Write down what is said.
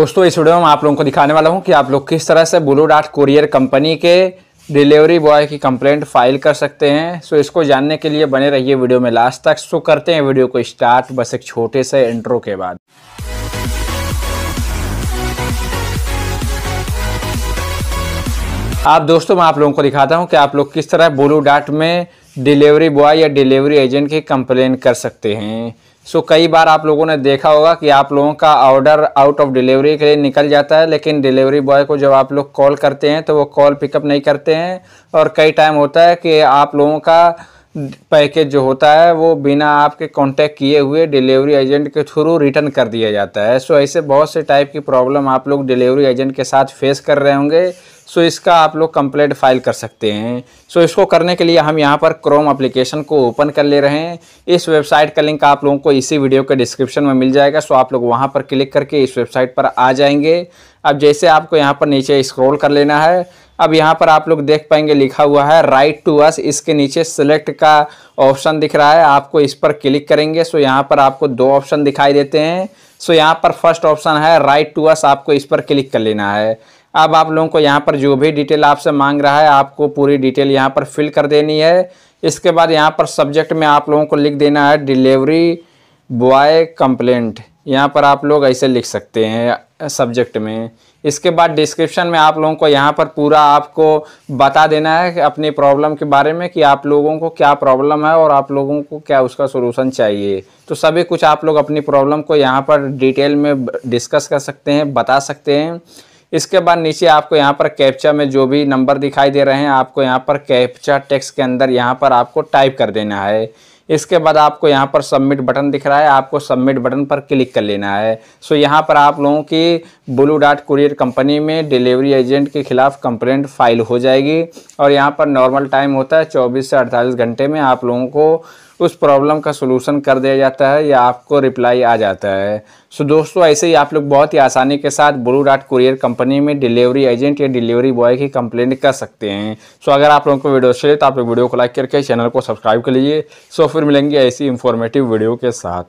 दोस्तों इस वीडियो में आप लोगों को दिखाने वाला हूं कि आप लोग किस तरह से ब्लू डार्ट कुरियर कंपनी के डिलीवरी बॉय की कंप्लेंट फाइल कर सकते हैं सो इसको जानने के लिए बने रहिए वीडियो में लास्ट तक सो करते हैं वीडियो को स्टार्ट बस एक छोटे से इंट्रो के बाद आप दोस्तों मैं आप लोगों को दिखाता हूं कि आप लोग किस तरह ब्लू डार्ट में डिलीवरी बॉय या डिलीवरी एजेंट की कंप्लेन कर सकते हैं सो so, कई बार आप लोगों ने देखा होगा कि आप लोगों का ऑर्डर आउट ऑफ डिलीवरी के लिए निकल जाता है लेकिन डिलीवरी बॉय को जब आप लोग कॉल करते हैं तो वो कॉल पिकअप नहीं करते हैं और कई टाइम होता है कि आप लोगों का पैकेज जो होता है वो बिना आपके कांटेक्ट किए हुए डिलीवरी एजेंट के थ्रू रिटर्न कर दिया जाता है सो ऐसे बहुत से टाइप की प्रॉब्लम आप लोग डिलीवरी एजेंट के साथ फेस कर रहे होंगे सो इसका आप लोग कंप्लेंट फाइल कर सकते हैं सो इसको करने के लिए हम यहाँ पर क्रोम अप्लीकेशन को ओपन कर ले रहे हैं इस वेबसाइट का लिंक आप लोगों को इसी वीडियो के डिस्क्रिप्शन में मिल जाएगा सो आप लोग वहाँ पर क्लिक करके इस वेबसाइट पर आ जाएंगे अब जैसे आपको यहाँ पर नीचे स्क्रोल कर लेना है अब यहाँ पर आप लोग देख पाएंगे लिखा हुआ है राइट टू अस इसके नीचे सेलेक्ट का ऑप्शन दिख रहा है आपको इस पर क्लिक करेंगे सो यहाँ पर आपको दो ऑप्शन दिखाई देते हैं सो यहाँ पर फर्स्ट ऑप्शन है राइट टू अस आपको इस पर क्लिक कर लेना है अब आप लोगों को यहाँ पर जो भी डिटेल आपसे मांग रहा है आपको पूरी डिटेल यहाँ पर फिल कर देनी है इसके बाद यहाँ पर सब्जेक्ट में आप लोगों को लिख देना है डिलीवरी बॉय कंप्लेंट यहाँ पर आप लोग ऐसे लिख सकते हैं सब्जेक्ट में इसके बाद डिस्क्रिप्शन में आप लोगों को यहाँ पर पूरा आपको बता देना है अपनी प्रॉब्लम के बारे में कि आप लोगों को क्या प्रॉब्लम है और आप लोगों को क्या उसका सोलूशन चाहिए तो सभी कुछ आप लोग अपनी प्रॉब्लम को यहाँ पर डिटेल में डिस्कस कर सकते हैं बता सकते हैं इसके बाद नीचे आपको यहाँ पर कैप्चा में जो भी नंबर दिखाई दे रहे हैं आपको यहाँ पर कैप्चा टेक्स्ट के अंदर यहाँ पर आपको टाइप कर देना है इसके बाद आपको यहाँ पर सबमिट बटन दिख रहा है आपको सबमिट बटन पर क्लिक कर लेना है सो यहाँ पर आप लोगों की ब्लू डार्ट कुरियर कंपनी में डिलीवरी एजेंट के खिलाफ कंप्लेंट फाइल हो जाएगी और यहाँ पर नॉर्मल टाइम होता है चौबीस से अड़तालीस घंटे में आप लोगों को उस प्रॉब्लम का सोलूसन कर दिया जाता है या आपको रिप्लाई आ जाता है सो दोस्तों ऐसे ही आप लोग बहुत ही आसानी के साथ ब्लू डाट कुरियर कंपनी में डिलीवरी एजेंट या डिलीवरी बॉय की कंप्लेंट कर सकते हैं सो अगर आप लोगों को वीडियो चाहिए तो आप लोग वीडियो को लाइक करके चैनल को सब्सक्राइब कर लीजिए सो फिर फिर मिलेंगे ऐसी इंफॉर्मेटिव वीडियो के साथ